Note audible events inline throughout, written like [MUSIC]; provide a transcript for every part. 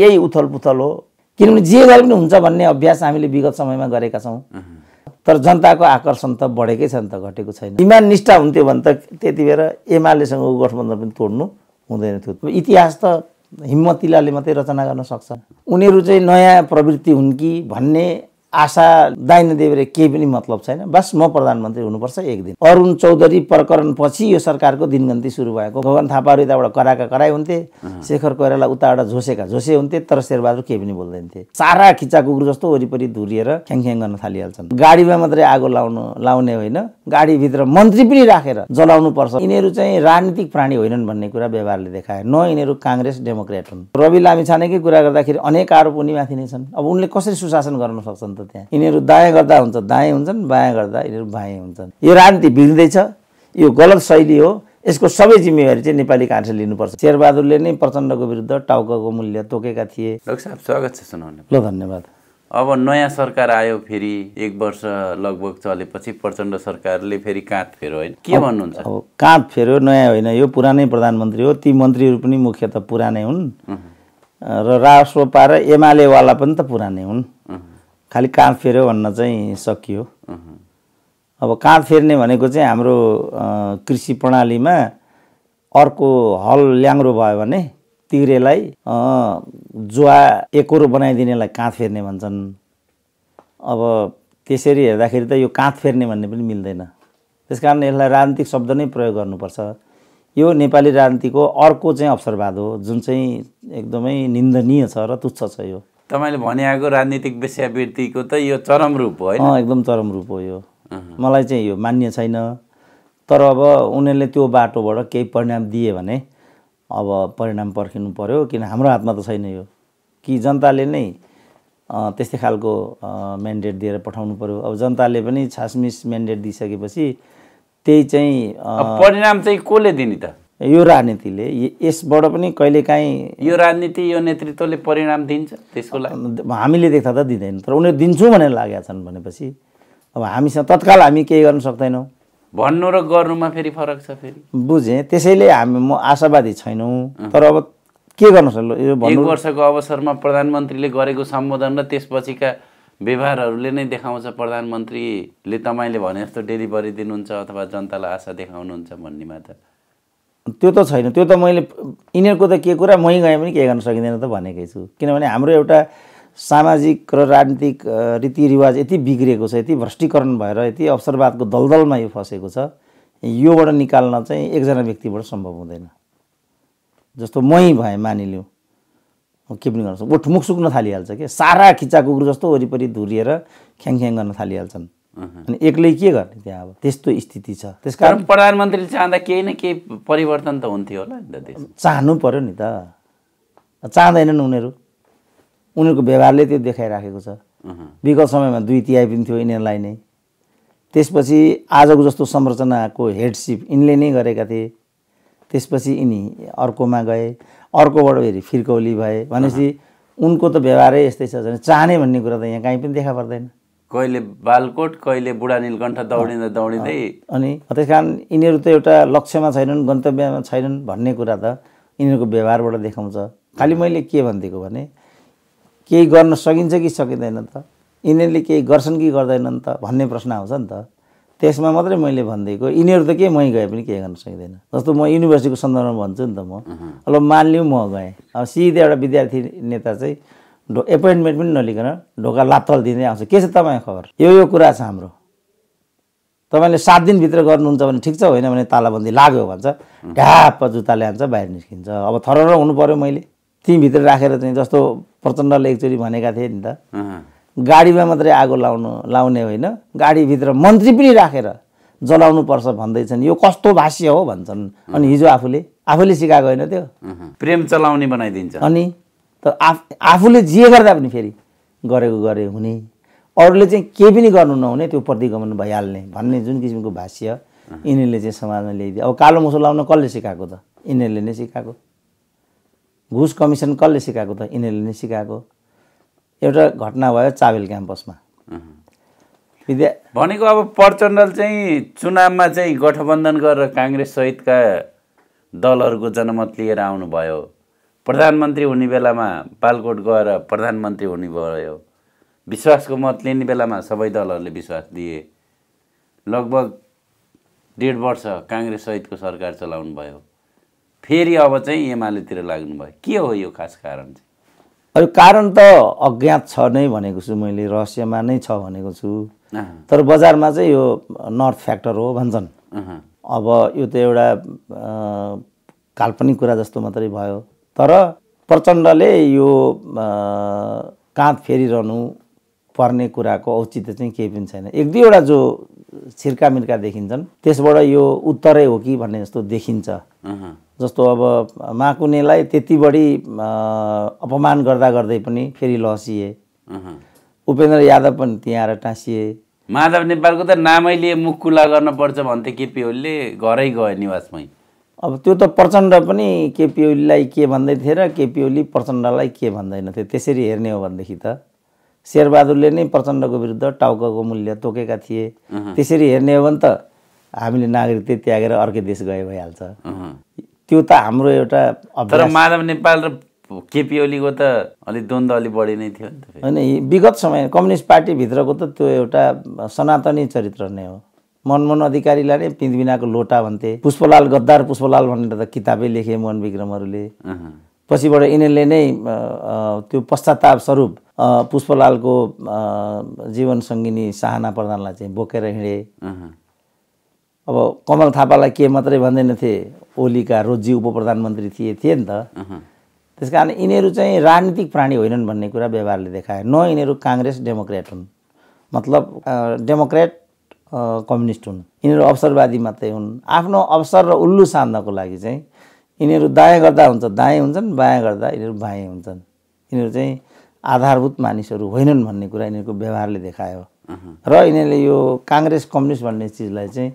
यही उथल पुथल हो किनभने जे गर्दा पनि हुन्छ भन्ने अभ्यास हामीले विगत समयमा गरेका छौँ तर जनताको आकर्षण त बढेकै छ नि त घटेको छैन इमान निष्ठा हुन्थ्यो भने त त्यति बेला एमालेसँगको गठबन्धन पनि तोड्नु हुँदैन थियो इतिहास त हिम्मतिलाले मात्रै रचना गर्न सक्छ उनीहरू चाहिँ नयाँ प्रवृत्ति हुन् कि भन्ने आशा दाइन देवरे केही पनि मतलब छैन बस म प्रधानमन्त्री हुनुपर्छ एक दिन अरुण चौधरी प्रकरण पछि यो सरकारको दिनगन्ती सुरु भएको गगन थापाहरू यताबाट कराएका कराई हुन्थे शेखर कोइराला उताबाट झोसेका झोसे हुन्थे तर शेरबहादुर केही पनि बोल्दैनथे थिए सारा खिचा कुकुर जस्तो वरिपरि धुरिएर ख्याङख्याङ गर्न थालिहाल्छन् गाडीमा मात्रै आगो लाउनु लाउने होइन गाडीभित्र मन्त्री पनि राखेर जलाउनु पर्छ यिनीहरू चाहिँ राजनीतिक प्राणी होइनन् भन्ने कुरा व्यवहारले देखाए न यिनीहरू काङ्ग्रेस डेमोक्रेट हुन् रवि लामिछानेकै कुरा गर्दाखेरि अनेक आरोप उनीमाथि नै छन् अब उनले कसरी सुशासन गर्न सक्छन् त त्यहाँ यिनीहरू दायाँ गर्दा हुन्छ दायाँ हुन्छन् बायाँ गर्दा यिनीहरू बायाँ हुन्छन् यो राजनीति बिग्रिँदैछ यो गलत शैली हो यसको सबै जिम्मेवारी चाहिँ नेपाली काङ्ग्रेसले लिनुपर्छ शेरबहादुरले नै प्रचण्डको विरुद्ध टाउकाको मूल्य तोकेका थिए डाक्टर साहब स्वागत छ सुनाउने ल धन्यवाद अब नयाँ सरकार आयो फेरि एक वर्ष लगभग चलेपछि प्रचण्ड सरकारले फेरि काँध फेर्यो होइन के भन्नुहुन्छ अब काँध फेर्यो नयाँ होइन यो पुरानै प्रधानमन्त्री हो ती मन्त्रीहरू पनि मुख्य त पुरानै हुन् र रासोपा र एमालेवाला पनि त पुरानै हुन् खालि काँध फेऱ्यो भन्न चाहिँ सकियो अब काँध फेर्ने भनेको चाहिँ हाम्रो कृषि प्रणालीमा अर्को हल ल्याङ्रो भयो भने तिग्रेलाई जुवा एकरो बनाइदिनेलाई काँध फेर्ने भन्छन् अब त्यसरी हेर्दाखेरि त यो काँध फेर्ने भन्ने पनि मिल्दैन त्यस कारण यसलाई राजनीतिक शब्द नै प्रयोग गर्नुपर्छ यो नेपाली राजनीतिको अर्को चाहिँ अवसरवाद हो जुन चाहिँ एकदमै निन्दनीय छ र तुच्छ छ यो तपाईँले भने आएको राजनीतिक वेश्यावृत्तिको त यो चरम रूप हो होइन एकदम चरम रूप हो यो मलाई चाहिँ यो मान्य छैन तर अब उनीहरूले त्यो बाटोबाट केही परिणाम दिए भने अब परिणाम पर्खिनु पऱ्यो किन हाम्रो हातमा त छैन यो कि जनताले नै त्यस्तै खालको म्यान्डेट दिएर पठाउनु पऱ्यो अब जनताले पनि छासमिस म्यान्डेट दिइसकेपछि त्यही चाहिँ परिणाम चाहिँ कसले दिने त यो राजनीतिले यसबाट पनि कहिलेकाहीँ यो राजनीति यो नेतृत्वले परिणाम दिन्छ त्यसको लागि हामीले देख्दा त दिँदैन तर उनीहरू दिन्छु भनेर लागेका छन् भनेपछि अब हामीसँग तत्काल हामी केही गर्न सक्दैनौँ भन्नु र गर्नुमा फेरि फरक छ फेरि बुझेँ त्यसैले हामी म आशावादी छैनौँ तर अब के गर्नु सक्नु यो एक वर्षको अवसरमा प्रधानमन्त्रीले गरेको सम्बोधन र त्यसपछिका व्यवहारहरूले नै देखाउँछ प्रधानमन्त्रीले तपाईँले भने जस्तो डेलिभरी दिनुहुन्छ अथवा जनतालाई आशा देखाउनुहुन्छ भन्नेमा त त्यो त छैन त्यो त मैले यिनीहरूको त के कुरा मै गएँ पनि केही गर्न सकिँदैन त भनेकै छु किनभने हाम्रो एउटा सामाजिक र राजनीतिक रीतिरिवाज यति बिग्रिएको छ यति भ्रष्टीकरण भएर यति अवसरवादको दलदलमा यो फसेको छ योबाट निकाल्न चाहिँ एकजना व्यक्तिबाट सम्भव हुँदैन जस्तो मै भएँ मानिलिउँ के पनि गर्छ ओठ मुख सुक्न थालिहाल्छ क्या सारा खिचाकुकुर कुकुर जस्तो वरिपरि धुरिएर ख्याङख्याङ गर्न थालिहाल्छन् अनि एक्लै के गर्ने त्यहाँ अब त्यस्तो स्थिति छ त्यस कारण प्रधानमन्त्री चाहँदा केही न केही परिवर्तन त हुन्थ्यो होला नि त चाहनु पऱ्यो नि त चाहँदैनन् उनीहरू उनीहरूको व्यवहारले त्यो देखाइराखेको छ विगत समयमा दुई तिहाई पनि थियो यिनीहरूलाई नै त्यसपछि आजको जस्तो संरचनाको हेडसिप यिनले नै गरेका थिए त्यसपछि यिनी अर्कोमा गए अर्कोबाट फेरि फिर्कौली भए भनेपछि उनको त व्यवहारै यस्तै छ झन् चाहने भन्ने कुरा त यहाँ कहीँ पनि देखा पर्दैन कहिले बालकोट कहिले बुढा नीलकण्ठ दौडिँदा दौडिँदै अनि त्यस कारण यिनीहरू त एउटा लक्ष्यमा छैनन् गन्तव्यमा छैनन् भन्ने कुरा त यिनीहरूको व्यवहारबाट देखाउँछ खालि मैले के भनिदिएको भने केही गर्न सकिन्छ कि सकिँदैन त यिनीहरूले केही गर्छन् कि गर्दैनन् त भन्ने प्रश्न आउँछ नि त त्यसमा मात्रै मैले भनिदिएको यिनीहरू त के मै गए पनि केही गर्न सकिँदैन जस्तो म युनिभर्सिटीको सन्दर्भमा भन्छु नि त म अब मानिलिउँ म गएँ अब सिधै एउटा विद्यार्थी नेता चाहिँ ढो एपोइन्टमेन्ट पनि नलिकन ढोका लात्तल दिँदै आउँछ के छ तपाईँको खबर यो यो कुरा छ हाम्रो तपाईँले सात दिनभित्र गर्नुहुन्छ भने ठिक छ होइन भने तालाबन्दी लाग्यो भन्छ ढ्याप जुत्ता ल्यान्छ बाहिर निस्किन्छ अब थरर हुनु पऱ्यो मैले भित्र राखेर चाहिँ जस्तो प्रचण्डले एकचोटि भनेका थिएँ नि त गाडीमा मात्रै आगो लाउनु लाउने होइन गाडीभित्र मन्त्री पनि राखेर जलाउनु पर्छ भन्दैछन् यो कस्तो भाष्य हो भन्छन् अनि हिजो आफूले आफूले सिकाएको होइन त्यो प्रेम चलाउने बनाइदिन्छ अनि त आफ आफूले जे गर्दा पनि फेरि गरेको गरे हुने अरूले चाहिँ केही पनि गर्नु नहुने त्यो प्रतिगमन भइहाल्ने भन्ने जुन किसिमको भाष्य यिनीहरूले चाहिँ समाजमा ल्याइदियो अब कालो मुसो लाउन कसले सिकाएको त यिनीहरूले नै सिकाएको घुस कमिसन कसले सिकाएको त यिनीहरूले नै सिकाएको एउटा घटना भयो चाबेल क्याम्पसमा विद्या भनेको अब प्रचण्डल चाहिँ चुनावमा चाहिँ गठबन्धन गरेर काङ्ग्रेस सहितका दलहरूको जनमत लिएर आउनुभयो प्रधानमन्त्री हुने बेलामा पालकोट गएर प्रधानमन्त्री हुने भयो विश्वासको मत लिने बेलामा सबै दलहरूले विश्वास दिए लगभग डेढ वर्ष सहितको सरकार चलाउनु भयो फेरि अब चाहिँ एमालेतिर लाग्नुभयो के हो यो खास कारण चाहिँ अब कारण त अज्ञात छ नै भनेको छु मैले रहस्यमा नै छ भनेको छु तर बजारमा चाहिँ यो नर्थ फ्याक्टर हो भन्छन् अब यो त एउटा काल्पनिक कुरा जस्तो मात्रै भयो तर प्रचण्डले यो काँध फेरिरहनु पर्ने कुराको औचित्य चाहिँ केही पनि छैन एक दुईवटा जो छिर्का मिर्का देखिन्छन् त्यसबाट यो उत्तरै हो कि भन्ने जस्तो देखिन्छ जस्तो अब माकुनेलाई त्यति बढी अपमान गर्दा गर्दै पनि फेरि लसिए उपेन्द्र यादव पनि त्यहाँ आएर टाँसिए माधव नेपालको त नामै लिए मुख कुला गर्नुपर्छ भन्थे केपी ओलीले घरै गए निवासमै अब त्यो त प्रचण्ड पनि केपी ओलीलाई के भन्दै थिए र केपी ओली प्रचण्डलाई के भन्दैनथे त्यसरी हेर्ने हो भनेदेखि त शेरबहादुरले नै प्रचण्डको विरुद्ध टाउकाको मूल्य तोकेका थिए त्यसरी हेर्ने हो भने त हामीले नागरिकता त्यागेर अर्कै देश गए भइहाल्छ त्यो त हाम्रो एउटा तर माधव नेपाल र केपी ओलीको त अलिक द्वन्द्व अलिक बढी नै थियो होइन विगत समय कम्युनिस्ट पार्टीभित्रको त त्यो एउटा सनातनी चरित्र नै हो मनमोहन अधिकारीलाई नै पिन्दबिनाको लोटा भन्थे पुष्पलाल गद्दार पुष्पलाल भनेर त किताबै लेखे मोहन विक्रमहरूले पछिबाट यिनीहरूले नै त्यो पश्चाताप स्वरूप पुष्पलालको जीवन सङ्गिनी साहना प्रधानलाई चाहिँ बोकेर हिँडे अब कमल थापालाई के मात्रै भन्दैनथे ओलीका रोजी उप प्रधानमन्त्री थिए थिए नि त त्यस कारण यिनीहरू चाहिँ राजनीतिक प्राणी होइनन् भन्ने कुरा व्यवहारले देखाए न यिनीहरू काङ्ग्रेस डेमोक्रेट हुन् मतलब डेमोक्रेट कम्युनिस्ट हुन् यिनीहरू अवसरवादी मात्रै हुन् आफ्नो अवसर र उल्लु सान्नको लागि चाहिँ यिनीहरू दायाँ गर्दा हुन्छ दायाँ हुन्छन् बायाँ गर्दा यिनीहरू बायाँ हुन्छन् यिनीहरू चाहिँ आधारभूत मानिसहरू होइनन् भन्ने कुरा यिनीहरूको व्यवहारले देखायो र यिनीहरूले यो काङ्ग्रेस कम्युनिस्ट भन्ने चिजलाई चाहिँ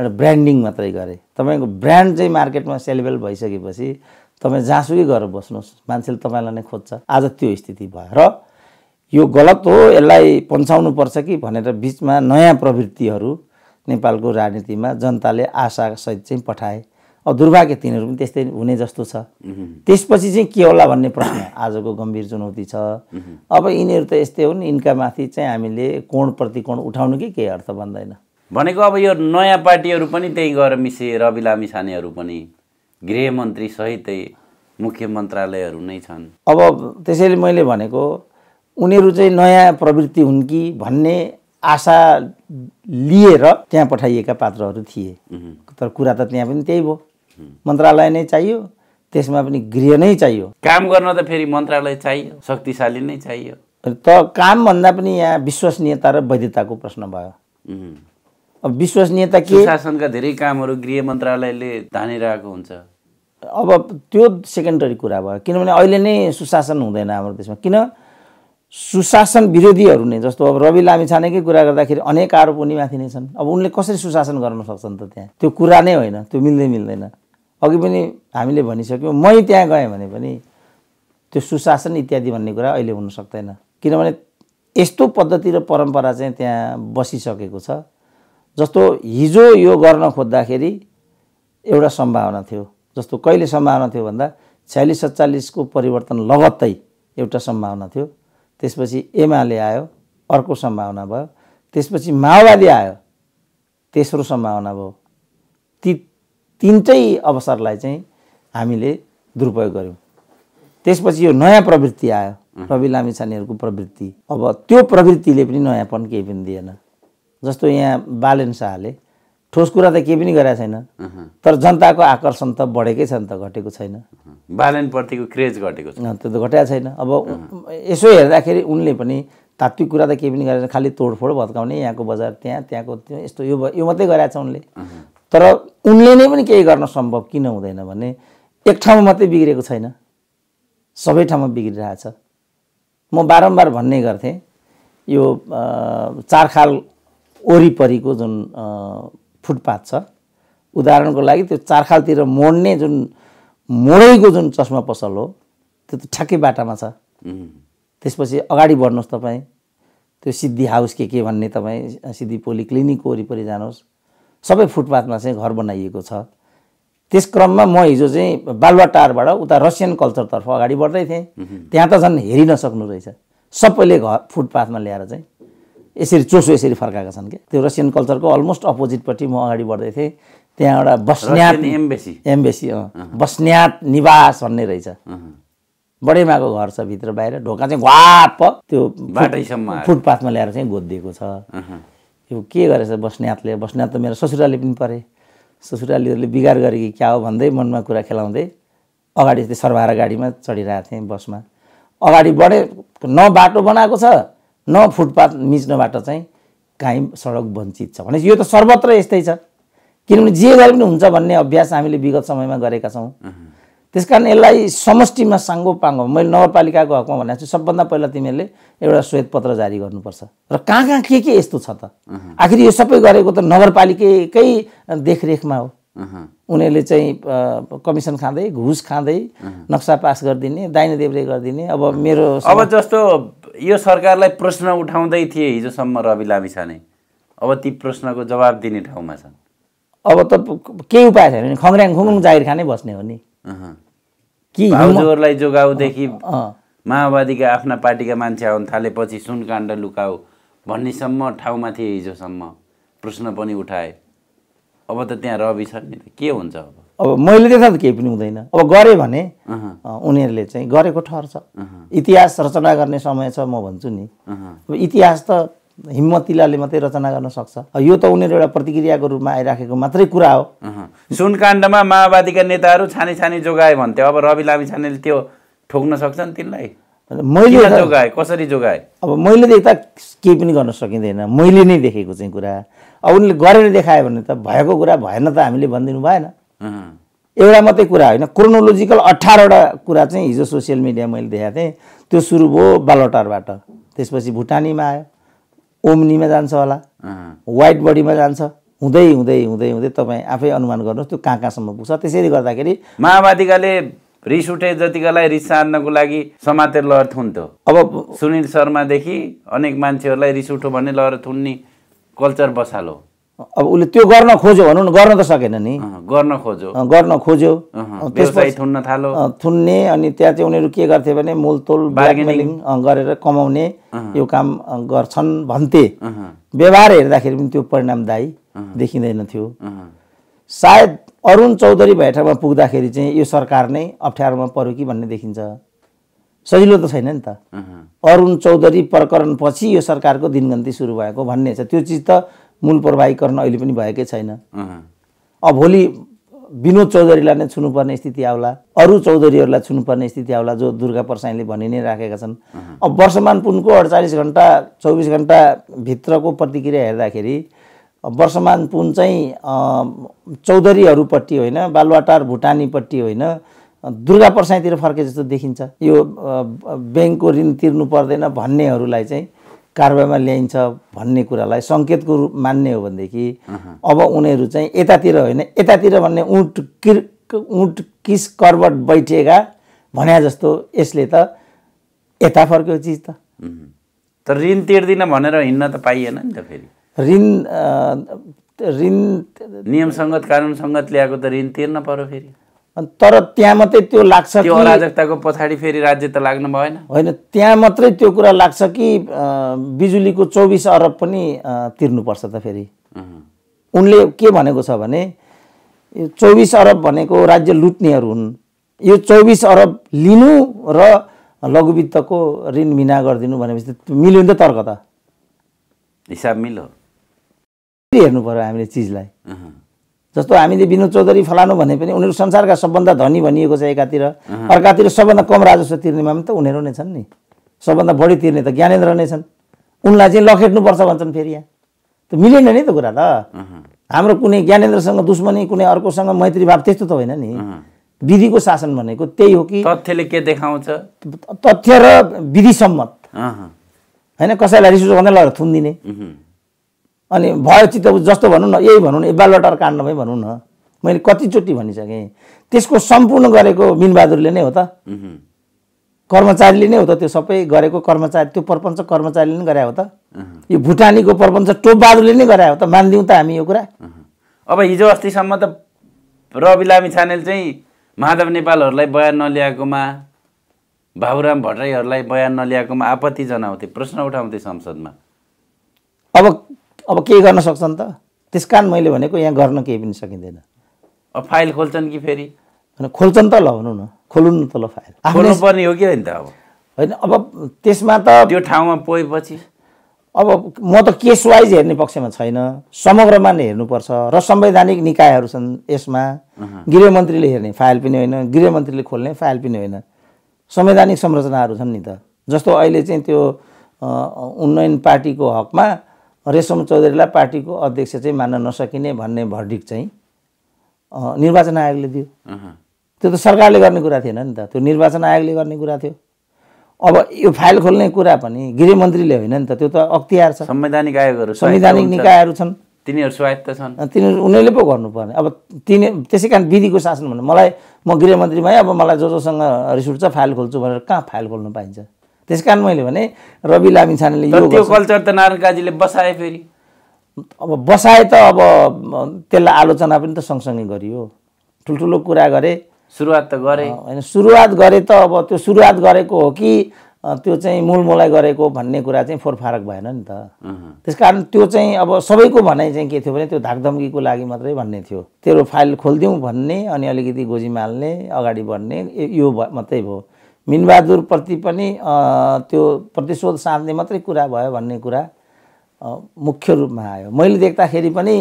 एउटा ब्रान्डिङ मात्रै गरे तपाईँको ब्रान्ड चाहिँ मार्केटमा सेलेबल भइसकेपछि तपाईँ जहाँसुकै गरेर बस्नुहोस् मान्छेले तपाईँलाई नै खोज्छ आज त्यो स्थिति भयो र यो गलत हो यसलाई पर्छ कि भनेर बिचमा नयाँ प्रवृत्तिहरू नेपालको राजनीतिमा जनताले आशासहित चाहिँ पठाए अब दुर्भाग्य तिनीहरू पनि त्यस्तै हुने जस्तो छ त्यसपछि चाहिँ के होला भन्ने प्रश्न आजको गम्भीर चुनौती छ अब यिनीहरू त यस्तै हुन् यिनका माथि चाहिँ हामीले कोण प्रतिकोण उठाउनु कि केही अर्थ भन्दैन भनेको अब यो नयाँ पार्टीहरू पनि त्यही गएर मिसे रवि लामी छानेहरू पनि गृहमन्त्री सहितै मुख्य मन्त्रालयहरू नै छन् अब त्यसैले मैले भनेको उनीहरू चाहिँ नयाँ प्रवृत्ति हुन् कि भन्ने आशा लिएर त्यहाँ पठाइएका पात्रहरू थिए तर कुरा त त्यहाँ पनि त्यही भयो मन्त्रालय नै चाहियो त्यसमा पनि गृह नै चाहियो काम गर्न त फेरि मन्त्रालय चाहियो शक्तिशाली नै चाहियो त कामभन्दा पनि यहाँ विश्वसनीयता र वैधताको प्रश्न भयो अब विश्वसनीयता के शासनका धेरै कामहरू गृह मन्त्रालयले धानिरहेको हुन्छ अब त्यो सेकेन्डरी कुरा भयो किनभने अहिले नै सुशासन हुँदैन हाम्रो देशमा किन सुशासन विरोधीहरू नै जस्तो अब रवि लामी छानेकै कुरा गर्दाखेरि अनेक आरोप माथि नै छन् अब उनले कसरी सुशासन गर्न सक्छन् त त्यहाँ त्यो कुरा नै होइन त्यो मिल्दै मिल्दैन अघि पनि हामीले भनिसक्यौँ मै त्यहाँ गएँ भने पनि त्यो सुशासन इत्यादि भन्ने कुरा अहिले हुन सक्दैन किनभने यस्तो पद्धति र परम्परा चाहिँ त्यहाँ बसिसकेको छ जस्तो हिजो यो गर्न खोज्दाखेरि एउटा सम्भावना थियो जस्तो कहिले सम्भावना थियो भन्दा छ्यालिस सत्तालिसको परिवर्तन लगत्तै एउटा सम्भावना थियो त्यसपछि एमाले आयो अर्को सम्भावना भयो त्यसपछि माओवादी आयो तेस्रो सम्भावना भयो ती तिनटै अवसरलाई चाहिँ हामीले दुरुपयोग गऱ्यौँ त्यसपछि यो नयाँ प्रवृत्ति आयो रवि लामी छानेहरूको प्रवृत्ति अब त्यो प्रवृत्तिले पनि नयाँपन केही पनि दिएन जस्तो यहाँ बालेन शाहले ठोस कुरा त केही पनि गराएको छैन तर जनताको आकर्षण त बढेकै छ नि त घटेको छैन बालनप्रतिको क्रेज घटेको छ त्यो त घटेको छैन अब यसो हेर्दाखेरि उनले पनि तात्विक कुरा त केही पनि गरेर खालि तोडफोड भत्काउने यहाँको बजार त्यहाँ त्यहाँको त्यो यस्तो यो यो मात्रै गराएको छ उनले तर उनले नै पनि केही गर्न सम्भव किन हुँदैन भने एक ठाउँमा मात्रै बिग्रेको छैन सबै ठाउँमा बिग्रिरहेछ म बारम्बार भन्ने गर्थेँ यो चारखाल वरिपरिको जुन फुटपाथ छ उदाहरणको लागि त्यो चारखालतिर मोड्ने जुन मोडैको जुन चस्मा पसल हो त्यो त ठ्याक्कै बाटामा छ त्यसपछि अगाडि बढ्नुहोस् तपाईँ त्यो सिद्धि हाउस के के भन्ने तपाईँ सिद्धि पोली क्लिनिकको वरिपरि जानुहोस् सबै फुटपाथमा चाहिँ घर बनाइएको छ त्यस क्रममा म हिजो चाहिँ बालुवा टारबाट उता रसियन कल्चरतर्फ अगाडि बढ्दै थिएँ त्यहाँ त झन् हेरिन सक्नु रहेछ सबैले घर फुटपाथमा ल्याएर चाहिँ यसरी चोसो यसरी फर्काएका छन् क्या त्यो रसियन कल्चरको अलमोस्ट अपोजिटपट्टि म अगाडि बढ्दै थिएँ त्यहाँ एउटा बस्न्यात एम्बेसी एम्बेसी अँ बस्न्यात निवास भन्ने रहेछ बडेमाको घर छ भित्र बाहिर ढोका चाहिँ घ्वाप त्यो बाटैसम्म फुटपाथमा ल्याएर चाहिँ गोदिएको छ यो के गरेछ बस्न्यातले बस्न्यात त मेरो ससुराले पनि परे ससुरालीहरूले बिगार गरे कि क्या हो भन्दै मनमा कुरा खेलाउँदै अगाडि त्यो सर्भाएर गाडीमा चढिरहेको थिएँ बसमा अगाडि बढे न बाटो बनाएको छ न फुटपाथ मिच्नबाट चाहिँ कायम सडक वञ्चित छ भने यो त सर्वत्र यस्तै छ किनभने जे गरे पनि हुन्छ भन्ने अभ्यास हामीले विगत समयमा गरेका छौँ त्यस कारण यसलाई समष्टिमा साङ्गो पाङ्गो मैले नगरपालिकाको हकमा भनेको छु सबभन्दा पहिला तिमीहरूले एउटा श्वेतपत्र जारी गर्नुपर्छ र कहाँ कहाँ के के यस्तो छ त आखिर यो सबै गरेको त नगरपालिकाकै देखरेखमा हो उनीहरूले चाहिँ कमिसन खाँदै घुस खाँदै नक्सा पास गरिदिने दाहिने देब्रे गरिदिने अब मेरो अब जस्तो यो सरकारलाई प्रश्न उठाउँदै थिए हिजोसम्म रवि लामिछाने अब ती प्रश्नको जवाब दिने ठाउँमा छन् अब त केही उपाय छैन भने खङ्राङ खुङ जाहिर खानै बस्ने हो नि कि भाउजूहरूलाई जोगाउदेखि माओवादीका आफ्ना पार्टीका मान्छे आउन थालेपछि सुन काण्ड लुकाऊ भन्नेसम्म ठाउँमा थिए हिजोसम्म प्रश्न पनि उठाए अब त त्यहाँ रवि छ नि त के हुन्छ अब अब मैले देख्दा त केही पनि हुँदैन अब गरेँ भने उनीहरूले चाहिँ गरेको ठहर छ इतिहास रचना गर्ने समय छ म भन्छु नि अब इतिहास त हिम्मतिलाले मात्रै रचना गर्न सक्छ यो त उनीहरू एउटा प्रतिक्रियाको रूपमा आइराखेको मात्रै कुरा हो सुनकाण्डमा माओवादीका नेताहरू छानी छानी जोगाए भन्थ्यो अब रवि लामी छानेले त्यो ठोक्न सक्छन् तिनलाई मैले जोगाएँ कसरी जोगाएँ अब मैले देख्दा केही पनि गर्न सकिँदैन मैले नै देखेको चाहिँ कुरा अब उनले गरेर देखायो भने त भएको कुरा भएन त हामीले भनिदिनु भएन एउटा मात्रै कुरा होइन क्रोनोलोजिकल अठारवटा कुरा चाहिँ हिजो सोसियल मिडिया मैले देखाएको थिएँ त्यो सुरु भयो बालोटारबाट त्यसपछि भुटानीमा आयो ओम्नीमा जान्छ होला वाइट बडीमा जान्छ हुँदै हुँदै हुँदै हुँदै तपाईँ आफै अनुमान गर्नुहोस् त्यो कहाँ कहाँसम्म पुग्छ त्यसरी गर्दाखेरि माओवादीकाले रिस उठे जतिकालाई रिस सार्नको लागि समातेर लहर थुन्थ्यो अब सुनिल शर्मादेखि अनेक मान्छेहरूलाई रिस उठो भन्ने लहर थुन्ने कल्चर बसालो अब उसले त्यो गर्न खोज्यो भनौँ न गर्न त सकेन नि गर्न खोज्यो गर्न खोज्यो थुन्न थालो थुन्ने अनि त्यहाँ चाहिँ उनीहरू के गर्थे भने मोलतोल बार्गेनिङ गरेर कमाउने यो काम गर्छन् भन्थे व्यवहार हेर्दाखेरि पनि त्यो परिणामदायी देखिँदैन थियो सायद अरुण चौधरी ठाउँमा पुग्दाखेरि चाहिँ यो सरकार नै अप्ठ्यारोमा पर्यो कि भन्ने देखिन्छ सजिलो त छैन नि त अरुण चौधरी प्रकरणपछि यो सरकारको दिनगन्ती सुरु भएको भन्ने छ त्यो चिज त मूल प्रभावीकरण अहिले पनि भएकै छैन अब भोलि विनोद चौधरीलाई नै छुनुपर्ने स्थिति आउला अरू चौधरीहरूलाई छुनुपर्ने स्थिति आउला जो दुर्गा प्रसाईले भनि नै राखेका छन् अब वर्षमान पुनको अडचालिस घन्टा चौबिस घन्टाभित्रको प्रतिक्रिया हेर्दाखेरि वर्षमान पुन चाहिँ चौधरीहरूपट्टि होइन बालुवाटार भुटानीपट्टि होइन दुर्गा प्रसाईतिर फर्के जस्तो देखिन्छ यो ब्याङ्कको ऋण तिर्नु पर्दैन भन्नेहरूलाई चाहिँ कारवाहीमा ल्याइन्छ भन्ने कुरालाई सङ्केतको रूप मान्ने हो भनेदेखि अब उनीहरू चाहिँ यतातिर होइन यतातिर भन्ने उठ किर उट किस करबट बैठिएका भने जस्तो यसले त यता फर्क्यो चिज त तर ऋण तिर्दिन भनेर हिँड्न त पाइएन नि त फेरि ऋण ऋण नियमसङ्गत कानुनसङ्गत ल्याएको त ऋण तिर्न पऱ्यो फेरि तर त्यहाँ मात्रै त्यो लाग्छ त्यो अराजकताको पछाडि फेरि राज्य त लाग्नु भएन होइन त्यहाँ मात्रै त्यो कुरा लाग्छ कि बिजुलीको चौबिस अरब पनि तिर्नुपर्छ त फेरि उनले के भनेको छ भने यो चौबिस अरब भनेको राज्य लुट्नेहरू हुन् यो चौबिस अरब लिनु र लघुवित्तको ऋण मिना गरिदिनु भनेपछि मिल्यो नि त तर्क त हिसाब मिल्यो हेर्नु पऱ्यो हामीले चिजलाई जस्तो हामीले विनोद चौधरी फलानु भने पनि उनीहरू संसारका सबभन्दा धनी भनिएको छ एकातिर अर्कातिर सबभन्दा कम राजस्व तिर्नेमा पनि त उनीहरू नै छन् नि सबभन्दा बढी तिर्ने त ज्ञानेन्द्र नै छन् उनलाई चाहिँ लखेट्नुपर्छ भन्छन् फेरि यहाँ त मिलेन नि त कुरा त हाम्रो कुनै ज्ञानेन्द्रसँग दुश्मनी कुनै अर्कोसँग मैत्री भाव त्यस्तो त होइन नि विधिको शासन भनेको त्यही हो कि तथ्यले के देखाउँछ तथ्य र विधि सम्मत होइन कसैलाई रिसोर्स भन्दा लगेर थुनिदिने अनि भयो चित्त जस्तो भनौँ न यही भनौँ न बालवाटार काण्डमै भनौँ न मैले कतिचोटि भनिसकेँ त्यसको सम्पूर्ण गरेको मिनबहादुरले नै हो त कर्मचारीले नै हो त त्यो सबै गरेको कर्मचारी त्यो प्रपञ्च कर्मचारीले नै गरायो त यो भुटानीको प्रपञ्च टोपबहादुरले नै गरायो हो त मानिदिउँ त हामी यो कुरा अब हिजो अस्तिसम्म त रवि लामी छानेल चाहिँ माधव नेपालहरूलाई बयान नल्याएकोमा बाबुराम भट्टराईहरूलाई बयान नल्याएकोमा आपत्ति जनाउँथे प्रश्न उठाउँथे संसदमा अब अब के गर्न सक्छन् त त्यस कारण मैले भनेको यहाँ गर्न केही पनि सकिँदैन अब फाइल खोल्छन् कि फेरि खोल्छन् त ल भनौँ न खोलु न त ल फाइल खोल्नु पर्ने हो कि होइन त अब होइन अब त्यसमा त त्यो ठाउँमा पोएपछि अब म त केस वाइज हेर्ने पक्षमा छैन समग्रमा नै हेर्नुपर्छ र संवैधानिक निकायहरू छन् यसमा गृहमन्त्रीले हेर्ने फाइल पनि होइन गृहमन्त्रीले खोल्ने फाइल पनि होइन संवैधानिक संरचनाहरू छन् नि त जस्तो अहिले चाहिँ त्यो उन्नयन पार्टीको हकमा रेशम चौधरीलाई पार्टीको अध्यक्ष चाहिँ मान्न नसकिने भन्ने भर्डिक चाहिँ निर्वाचन आयोगले दियो त्यो त सरकारले गर्ने कुरा थिएन नि त त्यो निर्वाचन आयोगले गर्ने कुरा थियो अब यो फाइल खोल्ने कुरा पनि गृहमन्त्रीले होइन नि त त्यो त अख्तियार छ संवैधानिक आयोगहरू संवैधानिक निकायहरू छन् तिनीहरू स्वायत्त छन् तिनीहरू उनीहरूले पो गर्नुपर्ने अब तिनी त्यसै कारण विधिको शासन भन्नु मलाई म गृहमन्त्रीमै अब मलाई जो जोसँग रिस उठ्छ फाइल खोल्छु भनेर कहाँ फाइल खोल्नु पाइन्छ त्यस कारण मैले भने रवि लामिछानेले यो त्यो कल्चर त नारायण काजीले बसाए फेरि अब बसाए त अब त्यसलाई आलोचना पनि त सँगसँगै गरियो ठुल्ठुलो कुरा गरे सुरुवात त गरे होइन सुरुवात गरे त अब त्यो सुरुवात गरेको हो कि त्यो चाहिँ मूल मलाई गरेको भन्ने कुरा चाहिँ फोर फोरफारक भएन नि त त्यस कारण त्यो चाहिँ अब सबैको भनाइ चाहिँ के थियो भने त्यो धाकधम्कीको लागि मात्रै भन्ने थियो तेरो फाइल खोलिदिउँ भन्ने अनि अलिकति गोजी माल्ने अगाडि बढ्ने यो मात्रै भयो मिनबहादुरप्रति पनि त्यो प्रतिशोध सार्ने मात्रै कुरा भयो भन्ने कुरा मुख्य रूपमा आयो मैले देख्दाखेरि पनि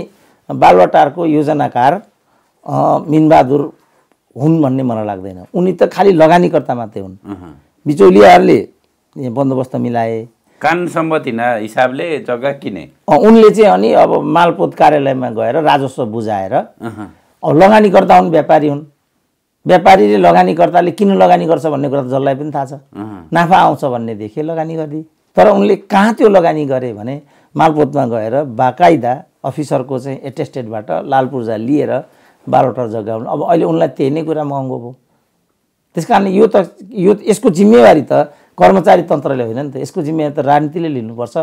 बालवाटारको योजनाकार मिनबहादुर हुन् भन्ने मलाई लाग्दैन उनी त खालि लगानीकर्ता मात्रै हुन् बिचौलियाहरूले बन्दोबस्त मिलाए कान सम्बतिना हिसाबले जग्गा किने उनले चाहिँ अनि अब मालपोत कार्यालयमा गएर राजस्व बुझाएर लगानीकर्ता हुन् व्यापारी हुन् व्यापारीले लगानीकर्ताले किन लगानी गर्छ भन्ने कुरा त जसलाई पनि थाहा छ नाफा आउँछ भन्ने देखेँ लगानी गरिदिए तर उनले कहाँ त्यो लगानी गरे भने मालपोतमा गएर बाकायदा अफिसरको चाहिँ एटेस्टेडबाट लाल पूर्जा लिएर बाह्रवटा जग्गा अब अहिले उनलाई त्यही नै कुरा महँगो भयो त्यस कारणले यो त यो यसको जिम्मेवारी त कर्मचारी तन्त्रले होइन नि त यसको जिम्मेवारी त राजनीतिले लिनुपर्छ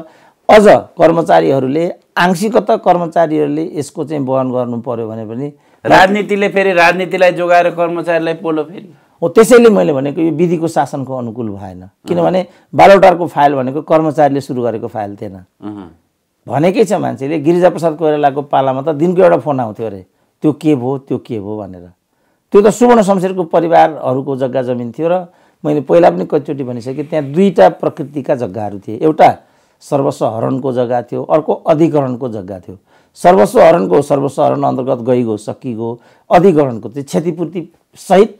अझ कर्मचारीहरूले आंशिकता कर्मचारीहरूले यसको चाहिँ बहन गर्नु पऱ्यो भने पनि राजनीतिले फेरि राजनीतिलाई जोगाएर कर्मचारीलाई पोलो फेरि हो त्यसैले मैले भनेको यो विधिको शासनको अनुकूल भएन किनभने बालोटारको फाइल भनेको कर्मचारीले सुरु गरेको फाइल थिएन भनेकै छ मान्छेले गिरिजाप्रसाद कोइरालाको पालामा त दिनको एउटा फोन आउँथ्यो अरे त्यो के भयो त्यो के भयो भनेर त्यो त सुवर्ण शमशेरको परिवारहरूको जग्गा जमिन थियो र मैले पहिला पनि कतिचोटि भनिसकेँ त्यहाँ दुईवटा प्रकृतिका जग्गाहरू थिए एउटा सर्वस्व हरणको जग्गा थियो अर्को अधिकरणको जग्गा थियो सर्वस्व हरणको सर्वस्व हरण अन्तर्गत गइगयो सकिगयो अधिग्रहणको चाहिँ क्षतिपूर्ति सहित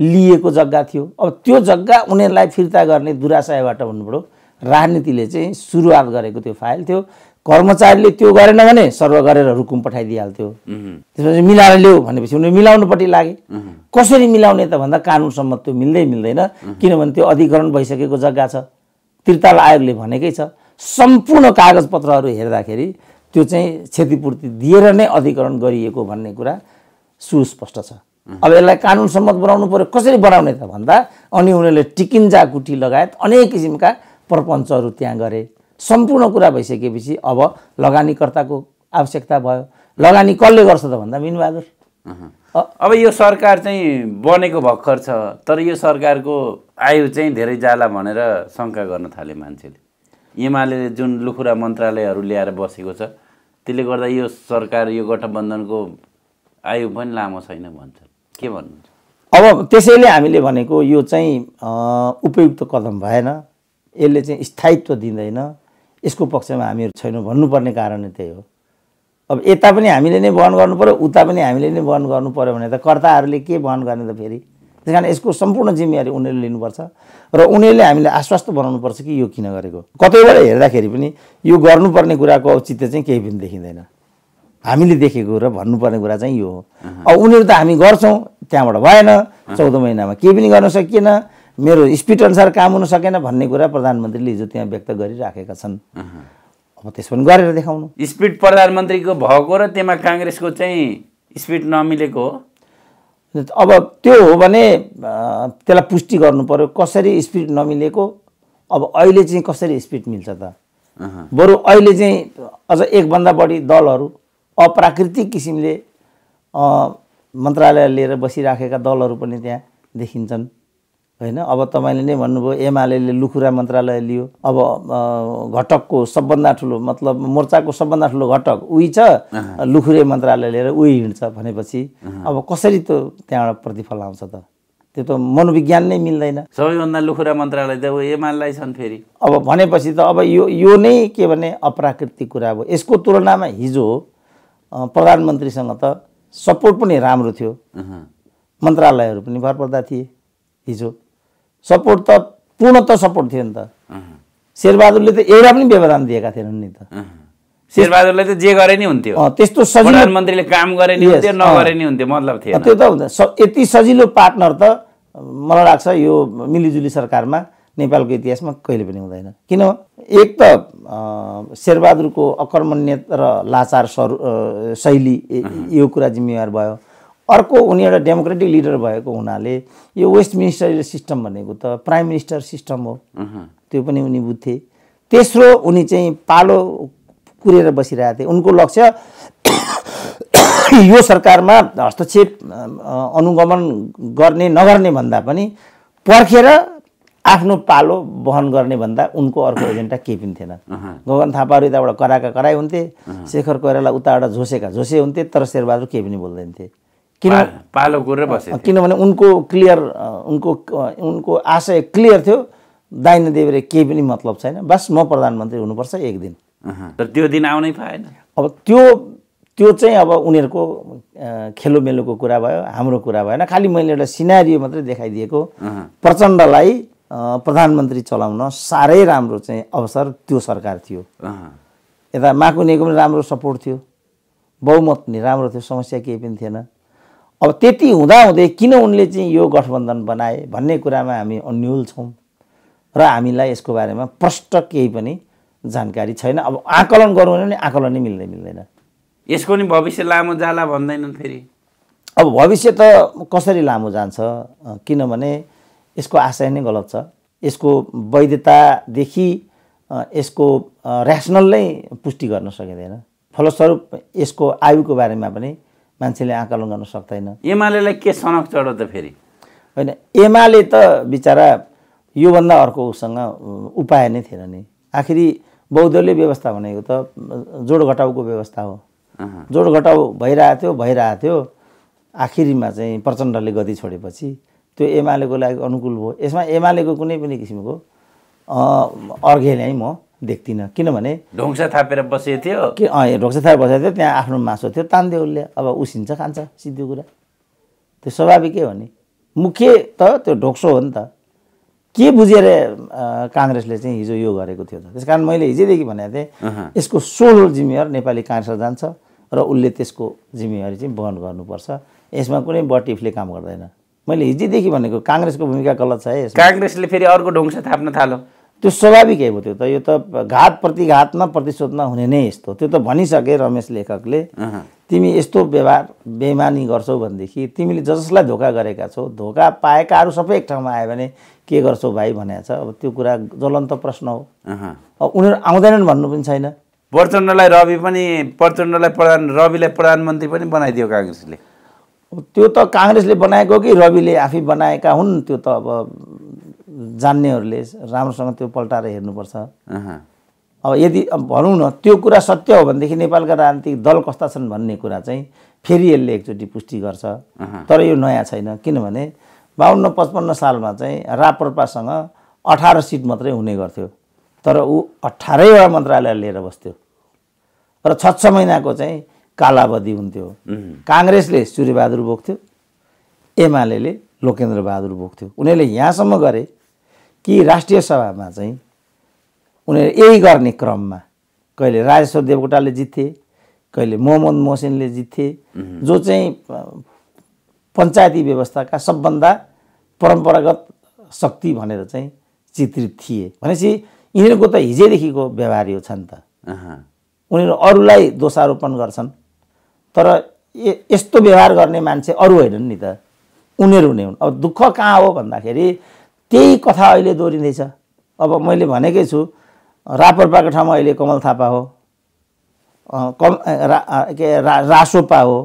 लिएको जग्गा थियो अब त्यो जग्गा उनीहरूलाई फिर्ता गर्ने दुराशयबाट हुनुबाट राजनीतिले चाहिँ सुरुवात गरेको त्यो फाइल थियो कर्मचारीले त्यो गरेन भने सर्व गरेर रुकुम पठाइदिइहाल्थ्यो त्यसपछि मिलाएर ल्याऊ भनेपछि उनीहरू मिलाउनुपट्टि लागे कसरी मिलाउने त भन्दा कानुनसम्म त्यो मिल्दै मिल्दैन किनभने त्यो अधिग्रहण भइसकेको जग्गा छ त्रिताल आयोगले भनेकै छ सम्पूर्ण कागजपत्रहरू हेर्दाखेरि त्यो चाहिँ क्षतिपूर्ति दिएर नै अधिकरण गरिएको भन्ने कुरा सुस्पष्ट छ अब यसलाई कानुन सम्मत बनाउनु पऱ्यो कसरी बनाउने त भन्दा अनि उनीहरूले टिकिन्जा कुटी लगायत अनेक किसिमका प्रपञ्चहरू त्यहाँ गरे सम्पूर्ण कुरा भइसकेपछि अब लगानीकर्ताको आवश्यकता भयो लगानी कसले गर्छ त भन्दा मिनबहादुर अब यो सरकार चाहिँ बनेको भर्खर छ तर यो सरकारको आयु चाहिँ धेरै जाला भनेर शङ्का गर्न थाले मान्छेले एमाले जुन लुखुरा मन्त्रालयहरू ल्याएर बसेको छ त्यसले गर्दा यो सरकार यो गठबन्धनको आयु पनि लामो छैन भन्छ के भन्नुहुन्छ अब त्यसैले हामीले भनेको यो चाहिँ उपयुक्त कदम भएन यसले चाहिँ स्थायित्व दिँदैन यसको पक्षमा हामीहरू छैनौँ भन्नुपर्ने कारण त्यही हो अब यता पनि हामीले नै वहन गर्नु पऱ्यो उता पनि हामीले नै वहन गर्नु पऱ्यो भने त कर्ताहरूले के वहन गर्ने त फेरि त्यस कारण यसको सम्पूर्ण जिम्मेवारी उनीहरूले लिनुपर्छ र उनीहरूले हामीलाई आश्वस्त बनाउनुपर्छ कि यो किन गरेको कतैबाट हेर्दाखेरि पनि यो गर्नुपर्ने कुराको औचित्य चाहिँ केही पनि देखिँदैन हामीले देखेको र भन्नुपर्ने कुरा चाहिँ यो हो अब उनीहरू त हामी गर्छौँ त्यहाँबाट भएन चौध महिनामा केही पनि गर्न सकिएन मेरो अनुसार काम हुन सकेन भन्ने कुरा प्रधानमन्त्रीले हिजो त्यहाँ व्यक्त गरिराखेका छन् अब त्यस पनि गरेर देखाउनु स्पिड प्रधानमन्त्रीको भएको र त्यसमा काङ्ग्रेसको चाहिँ स्पिड नमिलेको हो अब त्यो हो भने त्यसलाई पुष्टि गर्नु पऱ्यो कसरी स्पिड नमिलेको अब अहिले चाहिँ कसरी स्पिड मिल्छ त बरु अहिले चाहिँ अझ एकभन्दा बढी दलहरू अप्राकृतिक किसिमले मन्त्रालय लिएर बसिराखेका दलहरू पनि त्यहाँ देखिन्छन् होइन अब तपाईँले नै भन्नुभयो एमाले लुखुरा मन्त्रालय लियो अब घटकको सबभन्दा ठुलो मतलब मोर्चाको सबभन्दा ठुलो घटक उही छ लुखुरे मन्त्रालय लिएर उही हिँड्छ भनेपछि अब कसरी त्यो त्यहाँबाट प्रतिफल आउँछ त त्यो त मनोविज्ञान नै मिल्दैन सबैभन्दा लुखुरा मन्त्रालय त एमालाई छन् फेरि अब भनेपछि त अब यो यो नै के भने अप्राकृतिक कुरा हो यसको तुलनामा हिजो प्रधानमन्त्रीसँग त सपोर्ट पनि राम्रो थियो मन्त्रालयहरू पनि भर पर्दा थिए हिजो सपोर्ट त पूर्णत सपोर्ट थियो नि त शेरबहादुरले त एउटा पनि व्यवधान दिएका थिएनन् नि त शेरबहादुरले त जे गरे नि हुन्थ्यो त्यस्तो सजिलो प्रधानमन्त्रीले काम गरे नि हुन्थ्यो नगरे नि हुन्थ्यो मतलब थियो त्यो त हुन्छ यति सजिलो पार्टनर त मलाई लाग्छ यो मिलिजुली सरकारमा नेपालको इतिहासमा कहिले पनि हुँदैन किन एक त शेरबहादुरको अकर्मण्य र लाचार शैली यो कुरा जिम्मेवार भयो अर्को उनी एउटा डेमोक्रेटिक लिडर भएको हुनाले यो वेस्ट मिनिस्टर सिस्टम भनेको त प्राइम मिनिस्टर सिस्टम हो त्यो पनि उनी बुझ्थे तेस्रो उनी चाहिँ पालो कुरेर बसिरहेको थिए उनको लक्ष्य यो सरकारमा हस्तक्षेप अनुगमन गर्ने नगर्ने भन्दा पनि पर्खेर आफ्नो पालो बहन गर्ने भन्दा उनको अर्को एजेन्डा केही पनि थिएन गगन थापाहरू यताबाट कराएका कराइ हुन्थे शेखर कोइराला उताबाट झोसेका झोसे हुन्थे तर शेरबहादुर केही पनि बोल्दैन थिए किन पालो कुरेर बसे किनभने उनको क्लियर उनको उनको आशय क्लियर थियो दाहिने देब्रे केही पनि मतलब छैन बस म प्रधानमन्त्री हुनुपर्छ एक दिन तर त्यो दिन आउनै पाएन अब त्यो त्यो चाहिँ अब उनीहरूको खेलोमेलोको कुरा भयो हाम्रो कुरा भएन खालि मैले एउटा सिनारियो मात्रै देखाइदिएको प्रचण्डलाई प्रधानमन्त्री चलाउन साह्रै राम्रो चाहिँ अवसर त्यो सरकार थियो यता माकुनेको पनि राम्रो सपोर्ट थियो बहुमत नि राम्रो थियो समस्या केही पनि थिएन अब त्यति हुँदाहुँदै किन उनले चाहिँ यो गठबन्धन बनाए भन्ने कुरामा हामी अन्यल छौँ र हामीलाई यसको बारेमा प्रष्ट केही पनि जानकारी छैन अब आकलन गरौँ भने आकलन नै मिल्दै मिल्दैन यसको नि भविष्य लामो जाला भन्दैनन् फेरि अब भविष्य त कसरी लामो जान्छ किनभने यसको आशय नै गलत छ यसको वैधतादेखि यसको ऱ्यासनल नै पुष्टि गर्न सकिँदैन फलस्वरूप यसको आयुको बारेमा पनि मान्छेले आकलन गर्न सक्दैन एमालेलाई के सनक चढो त फेरि होइन एमाले त बिचरा योभन्दा अर्को उसँग उपाय नै थिएन नि आखिरी बौद्धले व्यवस्था भनेको त जोड घटाउको व्यवस्था हो जोड घटाउ भइरहेको थियो भइरहेको थियो आखिरीमा चाहिँ प्रचण्डले गति छोडेपछि त्यो एमालेको लागि अनुकूल भयो यसमा एमालेको कुनै पनि किसिमको अर्घे नै म देख्दिनँ किनभने ढोङ्सा थापेर बसेको थियो के अँ ढोक्सा थापेर बसेको थियो त्यहाँ आफ्नो मासु थियो तान्दियो उसले अब उसिन्छ खान्छ सिधो कुरा त्यो स्वाभाविकै हो नि मुख्य त त्यो ढोक्सो हो नि त के बुझेर काङ्ग्रेसले चाहिँ हिजो यो गरेको थियो त त्यस कारण मैले हिजैदेखि भनेको थिएँ यसको सोलो जिम्मेवार नेपाली काङ्ग्रेसलाई जान्छ र उसले त्यसको जिम्मेवारी चाहिँ वहन गर्नुपर्छ यसमा कुनै बटिफले काम गर्दैन मैले हिजैदेखि भनेको काङ्ग्रेसको भूमिका गलत छ है काङ्ग्रेसले फेरि अर्को ढोङ्सा थाप्न थाल्यो त्यो स्वाभाविकै हो त्यो त यो त घात प्रतिघातमा प्रतिशोधमा हुने नै यस्तो त्यो त भनिसके रमेश लेखकले तिमी यस्तो व्यवहार बेमानी गर्छौ भनेदेखि तिमीले जसलाई धोका गरेका छौ धोका पाएकाहरू सबै एक ठाउँमा आयो भने के गर्छौ भाइ भनेको छ अब त्यो कुरा ज्वलन्त प्रश्न हो अब उनीहरू आउँदैनन् भन्नु पनि छैन प्रचण्डलाई रवि पनि प्रचण्डलाई प्रधान रविलाई प्रधानमन्त्री पनि बनाइदियो काङ्ग्रेसले त्यो त काङ्ग्रेसले बनाएको कि रविले आफै बनाएका हुन् त्यो त अब जान्नेहरूले राम्रोसँग त्यो पल्टाएर हेर्नुपर्छ अब यदि भनौँ न त्यो कुरा सत्य हो भनेदेखि नेपालका राजनीतिक दल कस्ता छन् भन्ने कुरा चाहिँ फेरि यसले एकचोटि पुष्टि गर्छ तर यो नयाँ छैन किनभने बाहन्न पचपन्न सालमा चाहिँ राप्रपासँग अठार सिट मात्रै हुने गर्थ्यो तर ऊ अठारैवटा मन्त्रालय लिएर बस्थ्यो र छ छ महिनाको चाहिँ कालावधि हुन्थ्यो काङ्ग्रेसले सूर्यबहादुर बोक्थ्यो एमाले बहादुर बोक्थ्यो उनीहरूले यहाँसम्म गरे कि राष्ट्रिय सभामा चाहिँ उनीहरू यही गर्ने क्रममा कहिले राजेश्वर देवकोटाले जित्थे कहिले मोहम्मद मोहसिनले जित्थे जो चाहिँ पञ्चायती व्यवस्थाका सबभन्दा परम्परागत शक्ति भनेर चाहिँ चित्रित थिए भनेपछि यिनीहरूको त हिजैदेखिको व्यवहार यो छ नि त उनीहरू अरूलाई दोषारोपण गर्छन् तर यस्तो व्यवहार गर्ने मान्छे अरू होइनन् नि त उनीहरू नै हुन् अब दुःख कहाँ हो भन्दाखेरि त्यही कथा अहिले दोहोरिँदैछ अब मैले भनेकै छु रापरपाको ठाउँमा अहिले कमल थापा हो कम रा के रा रासोपा हो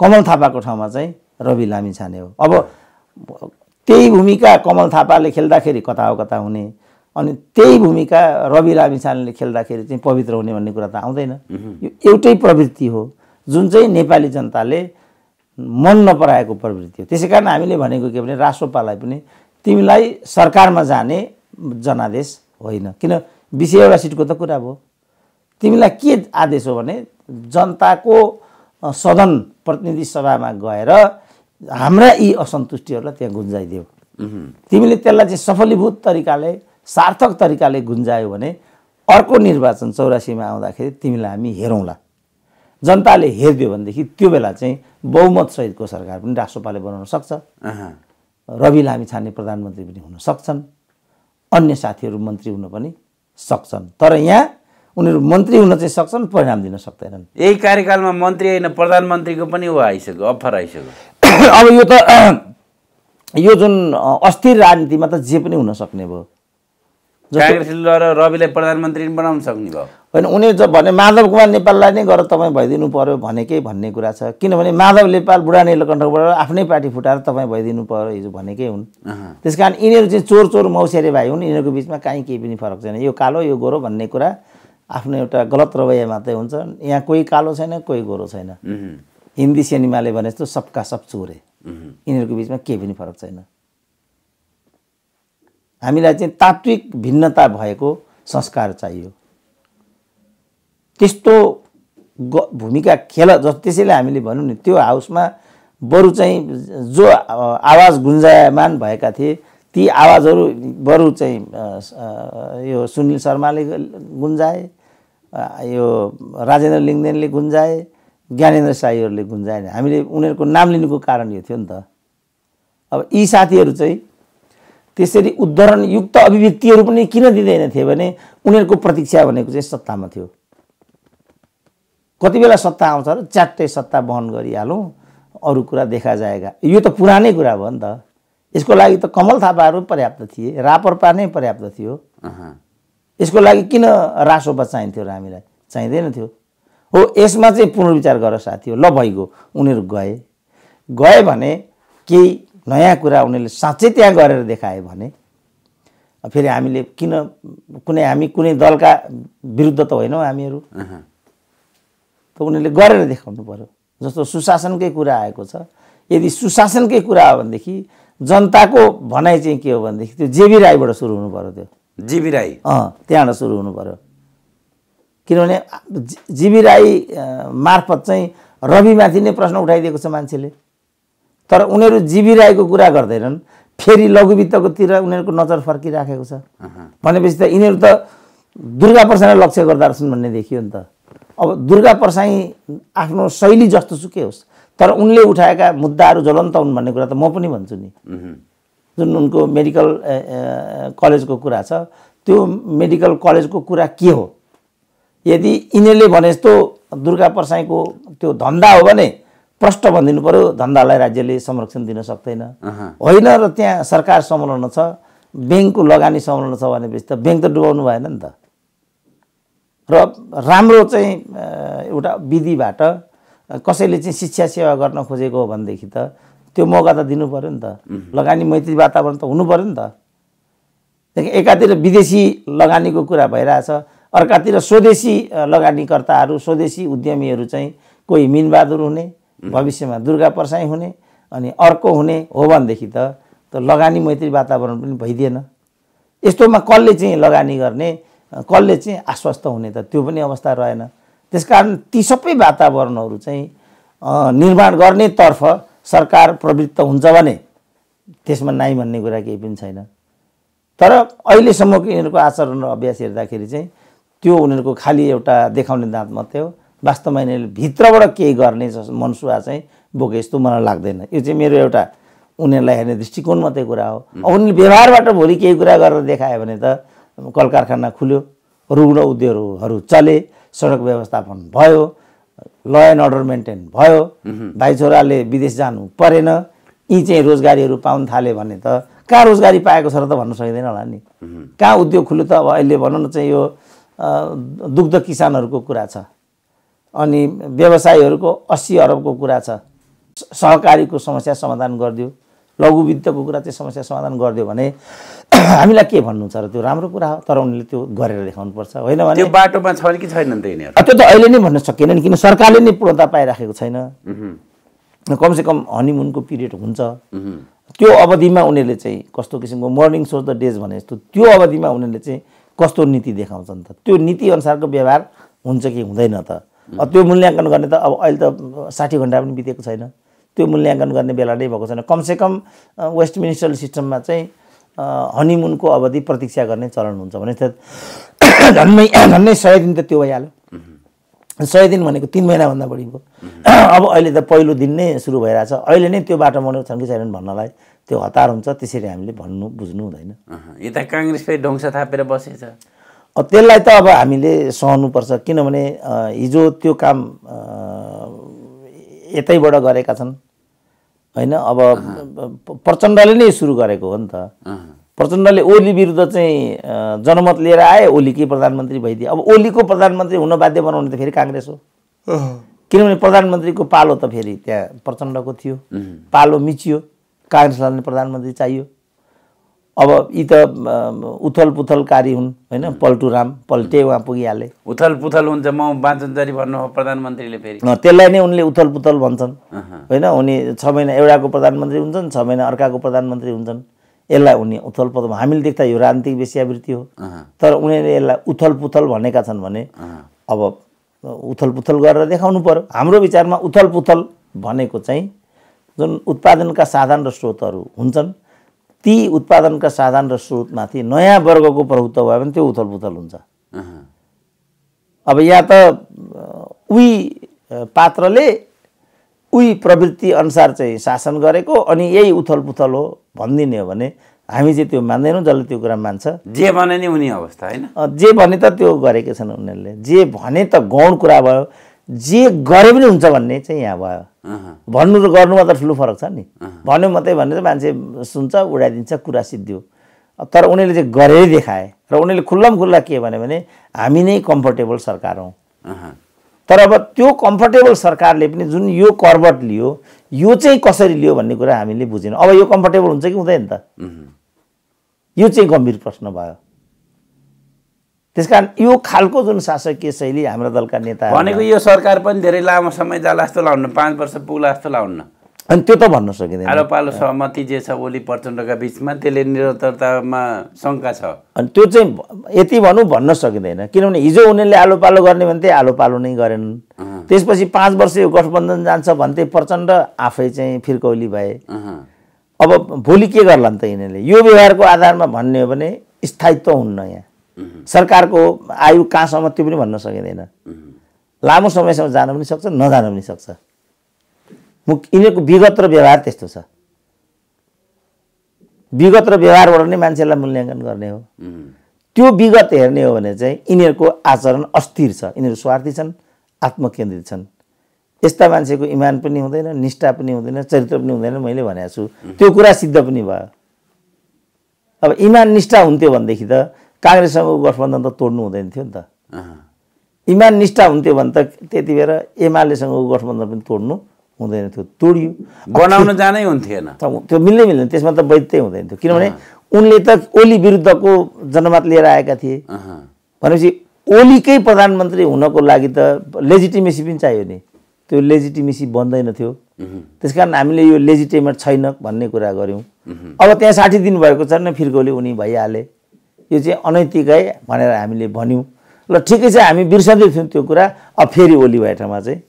कमल थापाको ठाउँमा चाहिँ रवि लामी छाने हो अब त्यही भूमिका कमल थापाले खेल्दाखेरि कता हो कता हुने अनि त्यही भूमिका रवि लामिछानेले खेल्दाखेरि चाहिँ पवित्र हुने भन्ने कुरा त आउँदैन यो एउटै प्रवृत्ति हो जुन चाहिँ नेपाली जनताले मन नपराएको प्रवृत्ति हो त्यसै कारण हामीले भनेको के भने रासोपालाई पनि तिमीलाई सरकारमा जाने जनादेश होइन किन बिस एउटा सिटको त कुरा भयो तिमीलाई के आदेश हो भने जनताको सदन प्रतिनिधि सभामा गएर हाम्रा यी असन्तुष्टिहरूलाई त्यहाँ गुन्जाइदेऊ तिमीले त्यसलाई चाहिँ सफलीभूत तरिकाले सार्थक तरिकाले गुन्जायो भने अर्को निर्वाचन चौरासीमा आउँदाखेरि तिमीलाई हामी हेरौँला जनताले हेरिदियो भनेदेखि त्यो बेला चाहिँ बहुमतसहितको सरकार पनि राष्ट्रपाले बनाउन सक्छ रवि लामी छान्ने प्रधानमन्त्री पनि हुन सक्छन् अन्य साथीहरू मन्त्री हुन पनि सक्छन् तर यहाँ उनीहरू मन्त्री हुन चाहिँ सक्छन् परिणाम दिन सक्दैनन् यही कार्यकालमा मन्त्री होइन प्रधानमन्त्रीको पनि ऊ आइसक्यो अफर आइसक्यो [COUGHS] अब यो त [COUGHS] यो जुन अस्थिर राजनीतिमा त जे पनि हुन सक्ने भयो काङ्ग्रेसले र रविलाई प्रधानमन्त्री बनाउन सक्ने भयो होइन उनी जब भने माधव कुमार नेपाललाई नै गरेर तपाईँ भइदिनु पऱ्यो भनेकै भन्ने कुरा छ किनभने माधव नेपाल बुढा नीलकण्ठबाट आफ्नै पार्टी फुटाएर तपाईँ भइदिनु पऱ्यो हिजो भनेकै हुन् त्यस कारण यिनीहरू चाहिँ चोर चोर मौसेरे भाइ हुन् यिनीहरूको बिचमा काहीँ केही पनि फरक छैन यो कालो यो गोरो भन्ने कुरा आफ्नो एउटा गलत रवैया मात्रै हुन्छ यहाँ कोही कालो छैन कोही गोरो छैन हिन्दी सिनेमाले भने जस्तो सबका सब चोरे यिनीहरूको बिचमा केही पनि फरक छैन हामीलाई चाहिँ तात्विक भिन्नता भएको संस्कार चाहियो त्यस्तो ग भूमिका खेल जस त्यसैले हामीले भनौँ नि त्यो हाउसमा बरु चाहिँ जो आवाज गुन्जायमान भएका थिए ती आवाजहरू बरु चाहिँ यो सुनिल शर्माले गुन्जाए यो राजेन्द्र लिङ्गदेनले गुन्जाए ज्ञानेन्द्र साईहरूले गुन्जाएन हामीले उनीहरूको नाम लिनुको कारण यो थियो नि त अब यी साथीहरू चाहिँ त्यसरी उद्धरणयुक्त अभिव्यक्तिहरू पनि किन दिँदैन थिए भने उनीहरूको प्रतीक्षा भनेको चाहिँ सत्तामा थियो कति बेला सत्ता आउँछ र च्याट्टै सत्ता बहन गरिहालौँ अरू कुरा देखा जाएगा यो त पुरानै कुरा भयो नि त यसको लागि त कमल थापाहरू पर्याप्त थिए रापरपा नै पर्याप्त थियो यसको लागि किन रासोपा चाहिन्थ्यो र हामीलाई चाहिँदैन थियो हो यसमा चाहिँ पुनर्विचार गर साथी हो ल भइगयो उनीहरू गए गए भने केही नयाँ कुरा उनीहरूले साँच्चै त्यहाँ गरेर देखाए भने फेरि हामीले किन कुनै हामी कुनै दलका विरुद्ध त होइनौँ हामीहरू त उनीहरूले गरेर देखाउनु पऱ्यो जस्तो सुशासनकै कुरा आएको छ यदि सुशासनकै कुरा हो भनेदेखि जनताको भनाइ चाहिँ के हो भनेदेखि त्यो जेबी राईबाट सुरु हुनु पऱ्यो त्यो जेबी राई अँ त्यहाँबाट सुरु हुनु पऱ्यो किनभने जेबी राई मार्फत चाहिँ रविमाथि नै प्रश्न उठाइदिएको छ मान्छेले तर उनीहरू जीविरहेको कुरा गर्दैनन् फेरि लघुवित्तकोतिर उनीहरूको नजर फर्किराखेको छ भनेपछि त यिनीहरू त दुर्गा प्रसाईलाई लक्ष्य गर्दा रहेछन् भन्ने देखियो नि त अब दुर्गा प्रसाई आफ्नो शैली जस्तो सुकै होस् तर उनले उठाएका मुद्दाहरू ज्वलन्त हुन् भन्ने कुरा त म पनि भन्छु नि जुन उनको मेडिकल कलेजको कुरा छ त्यो मेडिकल कलेजको कुरा के हो यदि यिनीहरूले भने जस्तो दुर्गा प्रसाईको त्यो धन्दा हो भने प्रष्ट भनिदिनु पऱ्यो धन्दालाई राज्यले संरक्षण दिन सक्दैन होइन र त्यहाँ सरकार संलग्न छ ब्याङ्कको लगानी संलग्न छ भनेपछि त ब्याङ्क त डुबाउनु भएन नि त र राम्रो चाहिँ एउटा विधिबाट कसैले चाहिँ शिक्षा सेवा गर्न खोजेको हो भनेदेखि त त्यो मौका त दिनु पऱ्यो नि त लगानी मैत्री वातावरण त हुनु पऱ्यो नि त एकातिर विदेशी लगानीको कुरा भइरहेछ अर्कातिर स्वदेशी लगानीकर्ताहरू स्वदेशी उद्यमीहरू चाहिँ कोही मिनबहादुर हुने भविष्यमा दुर्गा परसाई हुने अनि अर्को हुने हो भनेदेखि त त लगानी मैत्री वातावरण पनि भइदिएन यस्तोमा कसले चाहिँ लगानी गर्ने कसले चाहिँ आश्वस्त हुने त त्यो पनि अवस्था रहेन त्यसकारण ती सबै वातावरणहरू चाहिँ निर्माण गर्नेतर्फ सरकार प्रवृत्त हुन्छ भने त्यसमा नाइ भन्ने कुरा केही पनि छैन तर अहिलेसम्मको यिनीहरूको आचरण र अभ्यास हेर्दाखेरि चाहिँ त्यो उनीहरूको खालि एउटा देखाउने दाँत मात्रै हो वास्तवमा यिनीहरूले भित्रबाट केही गर्ने मनसुवा चाहिँ बोके जस्तो मलाई लाग्दैन यो चाहिँ मेरो एउटा उनीहरूलाई हेर्ने दृष्टिकोण मात्रै कुरा हो उनले व्यवहारबाट भोलि केही कुरा गरेर देखायो भने त कल कारखाना खुल्यो रुग्ण उद्योगहरू चले सडक व्यवस्थापन भयो ल एन्ड अर्डर मेन्टेन भयो भाइ छोराले विदेश जानु परेन यी चाहिँ रोजगारीहरू पाउन थाल्यो भने त कहाँ रोजगारी पाएको छ र त भन्न सकिँदैन होला नि कहाँ उद्योग खुल्यो त अब अहिले भनौँ न चाहिँ यो दुग्ध किसानहरूको कुरा छ अनि व्यवसायीहरूको अस्सी अरबको कुरा छ सहकारीको समस्या समाधान गरिदियो लघु वित्तको कुरा चाहिँ समस्या समाधान गरिदियो भने [CLEARS THROAT] हामीलाई के भन्नु छ र त्यो राम्रो कुरा हो तर उनीहरूले त्यो गरेर देखाउनुपर्छ होइन भने त्यो बाटोमा छ कि छैन त त्यो त अहिले नै भन्न सकिएन नि किन सरकारले नै पूर्णता पाइराखेको छैन कमसेकम हनिमुनको पिरियड हुन्छ त्यो अवधिमा उनीहरूले चाहिँ कस्तो किसिमको मर्निङ सोच द डेज भने जस्तो त्यो अवधिमा उनीहरूले चाहिँ कस्तो नीति देखाउँछन् त त्यो नीतिअनुसारको व्यवहार हुन्छ कि हुँदैन त त्यो मूल्याङ्कन गर्ने त अब अहिले त साठी घन्टा पनि बितेको छैन त्यो मूल्याङ्कन गर्ने बेला नै भएको छैन कमसेकम वेस्ट मिनिस्टर सिस्टममा चाहिँ हनिमुनको अवधि प्रतीक्षा गर्ने चलन हुन्छ भने त झन्मै [COUGHS] झन्नै सय दिन त त्यो भइहाल्यो सय दिन भनेको तिन महिनाभन्दा बढी भयो [COUGHS] अब अहिले त पहिलो दिन नै सुरु भइरहेछ अहिले नै त्यो बाटो छन् कि छैनन् भन्नलाई त्यो हतार हुन्छ त्यसरी हामीले भन्नु बुझ्नु हुँदैन यता काङ्ग्रेस फेरि थापेर बसेछ त्यसलाई त अब हामीले सहनुपर्छ किनभने हिजो त्यो काम यतैबाट गरेका छन् होइन अब प्रचण्डले नै सुरु गरेको हो नि त प्रचण्डले ओली विरुद्ध चाहिँ जनमत लिएर आए ओलीकै प्रधानमन्त्री भइदिए अब ओलीको प्रधानमन्त्री हुन बाध्य बनाउने त फेरि काङ्ग्रेस हो किनभने प्रधानमन्त्रीको पालो त फेरि त्यहाँ प्रचण्डको थियो पालो मिचियो काङ्ग्रेसलाई नै प्रधानमन्त्री चाहियो अब यी त उथल पुथलकारी हुन् होइन पल्टुराम पल्टे उहाँ पुगिहाले उथल पुथल हुन्छ म बाँचनजारी भन्नु प्रधानमन्त्रीले फेरि त्यसलाई नै उनले उथल पुथल भन्छन् होइन उनी छ महिना एउटाको प्रधानमन्त्री हुन्छन् छ महिना अर्काको प्रधानमन्त्री हुन्छन् यसलाई उनी उथल पुथल हामीले देख्दा यो राजनीतिक वेश्यावृत्ति हो तर उनीहरूले यसलाई उथल पुथल भनेका छन् भने अब उथल पुथल गरेर देखाउनु पर्यो हाम्रो विचारमा उथल पुथल भनेको चाहिँ जुन उत्पादनका साधन र स्रोतहरू हुन्छन् ती उत्पादनका साधन र स्रोतमाथि नयाँ वर्गको प्रभुत्व भयो भने त्यो उथलपुथल पुथल हुन्छ अब यहाँ त उही पात्रले उही प्रवृत्ति अनुसार चाहिँ शासन गरेको अनि यही उथलपुथल हो भनिदिने हो भने हामी चाहिँ त्यो मान्दैनौँ जसले त्यो कुरा मान्छ जे भने नि उनी अवस्था होइन जे भने त त्यो गरेकै छन् उनीहरूले जे भने त गौण कुरा भयो जे गरे पनि हुन्छ भन्ने चाहिँ यहाँ भयो भन्नु र गर्नुमा त ठुलो फरक छ नि भन्यो मात्रै भन्ने चाहिँ मान्छे सुन्छ उडाइदिन्छ कुरा सिद्धियो तर उनीहरूले चाहिँ गरेरै देखाए र उनीहरूले खुल्लम खुल्ला के भन्यो भने हामी नै कम्फर्टेबल सरकार हौँ तर अब त्यो कम्फर्टेबल सरकारले पनि जुन यो कर्बट लियो यो चाहिँ कसरी लियो भन्ने कुरा हामीले बुझेनौँ अब यो कम्फर्टेबल हुन्छ कि हुँदैन त यो चाहिँ गम्भीर प्रश्न भयो त्यस कारण यो खालको जुन शासकीय शैली हाम्रो दलका नेता भनेको यो सरकार पनि धेरै लामो समय जाला जस्तो लाउन्न पाँच वर्ष पुग्ला जस्तो लाउन्न अनि त्यो त भन्न सकिँदैन आलो पालो सहमति जे छ ओली प्रचण्डका बिचमा त्यसले निरन्तरतामा शङ्का छ अनि त्यो चाहिँ यति भनौँ भन्न सकिँदैन किनभने हिजो उनीहरूले आलो पालो गर्ने भने भन्थे आलो पालो नै गरेनन् त्यसपछि पाँच वर्ष यो गठबन्धन जान्छ भन्थे प्रचण्ड आफै चाहिँ फिर्कौली भए अब भोलि के गर्लान् त यिनीहरूले यो व्यवहारको आधारमा भन्ने हो भने स्थायित्व हुन्न यहाँ सरकारको आयु कहाँसम्म त्यो पनि भन्न सकिँदैन लामो समयसम्म जान पनि सक्छ नजान पनि सक्छ मुख यिनीहरूको विगत र व्यवहार त्यस्तो छ विगत र व्यवहारबाट नै मान्छेलाई मूल्याङ्कन गर्ने हो त्यो विगत हेर्ने हो भने चाहिँ यिनीहरूको आचरण अस्थिर छ यिनीहरू स्वार्थी छन् आत्मकेन्द्रित छन् यस्ता मान्छेको इमान पनि हुँदैन निष्ठा पनि हुँदैन चरित्र पनि हुँदैन मैले भनेको छु त्यो कुरा सिद्ध पनि भयो अब इमान निष्ठा हुन्थ्यो भनेदेखि त काङ्ग्रेससँग गठबन्धन त तोड्नु हुँदैन थियो नि त इमान निष्ठा हुन्थ्यो भने त त्यति बेला एमालेसँग गठबन्धन पनि तोड्नु हुँदैन थियो तोडियो बनाउन जानै हुन्थेन त्यो मिल्दै मिल्दैन त्यसमा त वैधतै हुँदैन थियो किनभने उनले त ओली विरुद्धको जनमत लिएर आएका थिए भनेपछि ओलीकै प्रधानमन्त्री हुनको लागि त लेजिटिमेसी पनि चाहियो नि त्यो लेजिटिमेसी बन्दैन थियो त्यस कारण हामीले यो लेजिटिमेट छैन भन्ने कुरा गऱ्यौँ अब त्यहाँ साठी दिन भएको छ नि फिर्कोले उनी भइहाले यो चाहिँ अनैतिक है भनेर हामीले भन्यौँ ल ठिकै छ हामी बिर्सँदै थियौँ त्यो कुरा अब फेरि ओली भए ठाउँमा चाहिँ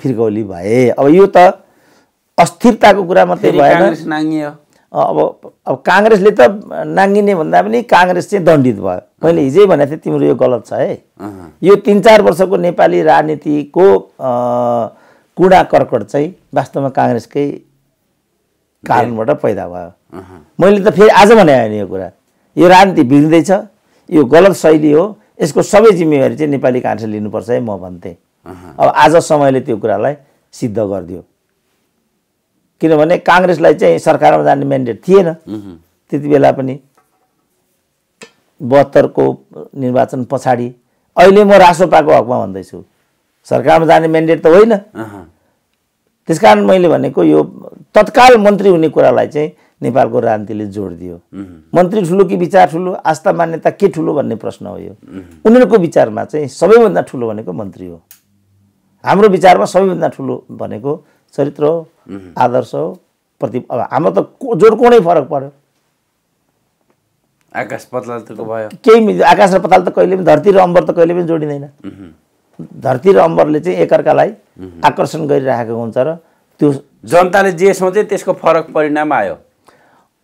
फिर्कौली भए अब यो त अस्थिरताको कुरा मात्रै भएन अब अब काङ्ग्रेसले त नाङ्गिने भन्दा पनि काङ्ग्रेस चाहिँ दण्डित भयो मैले हिजै भनेको थिएँ तिम्रो यो गलत छ है यो तिन चार वर्षको नेपाली राजनीतिको कुडा कर्कट चाहिँ वास्तवमा काङ्ग्रेसकै कारणबाट पैदा भयो मैले त फेरि आज भने यो कुरा यो राजनीति बिग्रिँदैछ यो गलत शैली हो यसको सबै जिम्मेवारी चाहिँ नेपाली काङ्ग्रेसले लिनुपर्छ है म भन्थेँ अब आज समयले त्यो कुरालाई सिद्ध गरिदियो किनभने काङ्ग्रेसलाई चाहिँ सरकारमा जाने म्यान्डेट थिएन त्यति बेला पनि बहत्तरको निर्वाचन पछाडि अहिले म रासोपाको हकमा भन्दैछु सरकारमा जाने म्यान्डेट त होइन त्यस कारण मैले भनेको यो तत्काल मन्त्री हुने कुरालाई चाहिँ नेपालको राजनीतिले जोड दियो मन्त्री ठुलो कि विचार ठुलो आस्था मान्यता के ठुलो भन्ने प्रश्न हो यो उनीहरूको विचारमा चाहिँ सबैभन्दा ठुलो भनेको मन्त्री हो हाम्रो विचारमा सबैभन्दा ठुलो भनेको चरित्र हो आदर्श हो प्रति अब हाम्रो त जोड कोणै फरक पर्यो आकाश पताल त भयो केही आकाश र पताल त कहिले पनि धरती र अम्बर त कहिले पनि जोडिँदैन धरती र अम्बरले चाहिँ एकअर्कालाई आकर्षण गरिराखेको हुन्छ र त्यो जनताले जे सोचे त्यसको फरक परिणाम आयो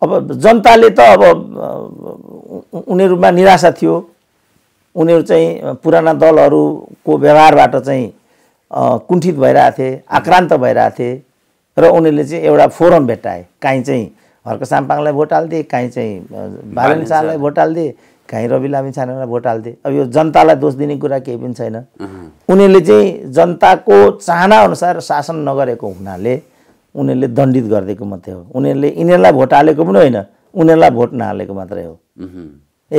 अब जनताले त अब उनीहरूमा निराशा थियो उनीहरू चाहिँ पुराना दलहरूको व्यवहारबाट चाहिँ कुण्ठित भइरहेको थिए आक्रान्त भइरहेको थिए र उनीहरूले चाहिँ एउटा फोरम भेट्टाए काहीँ चाहिँ हर्क साम्पाङलाई भोट हालिदिए काहीँ चाहिँ बालन शाहलाई भोट हालिदिए काहीँ रवि लामी छानेलाई भोट हालिदिए अब यो जनतालाई दोष दिने कुरा केही पनि छैन उनीहरूले चाहिँ जनताको चाहनाअनुसार शासन नगरेको हुनाले उनीहरूले दण्डित गरिदिएको मात्रै हो उनीहरूले यिनीहरूलाई भोट हालेको पनि होइन उनीहरूलाई भोट नहालेको मात्रै हो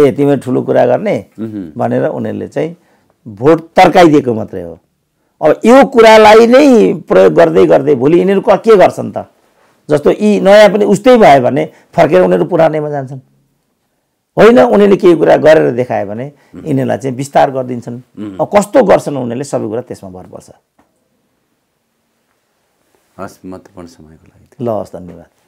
ए तिमी ठुलो कुरा गर्ने भनेर उनीहरूले चाहिँ भोट तर्काइदिएको मात्रै हो अब यो कुरालाई नै प्रयोग गर्दै गर्दै भोलि यिनीहरू के गर्छन् त जस्तो यी नयाँ पनि उस्तै भयो भने फर्केर उनीहरू पुरानैमा जान्छन् होइन उनीहरूले केही कुरा गरेर देखायो भने यिनीहरूलाई चाहिँ विस्तार गरिदिन्छन् अब कस्तो गर्छन् उनीहरूले सबै कुरा त्यसमा भर पर्छ हस् महत्त्वपूर्ण समयको लागि ल हस् धन्यवाद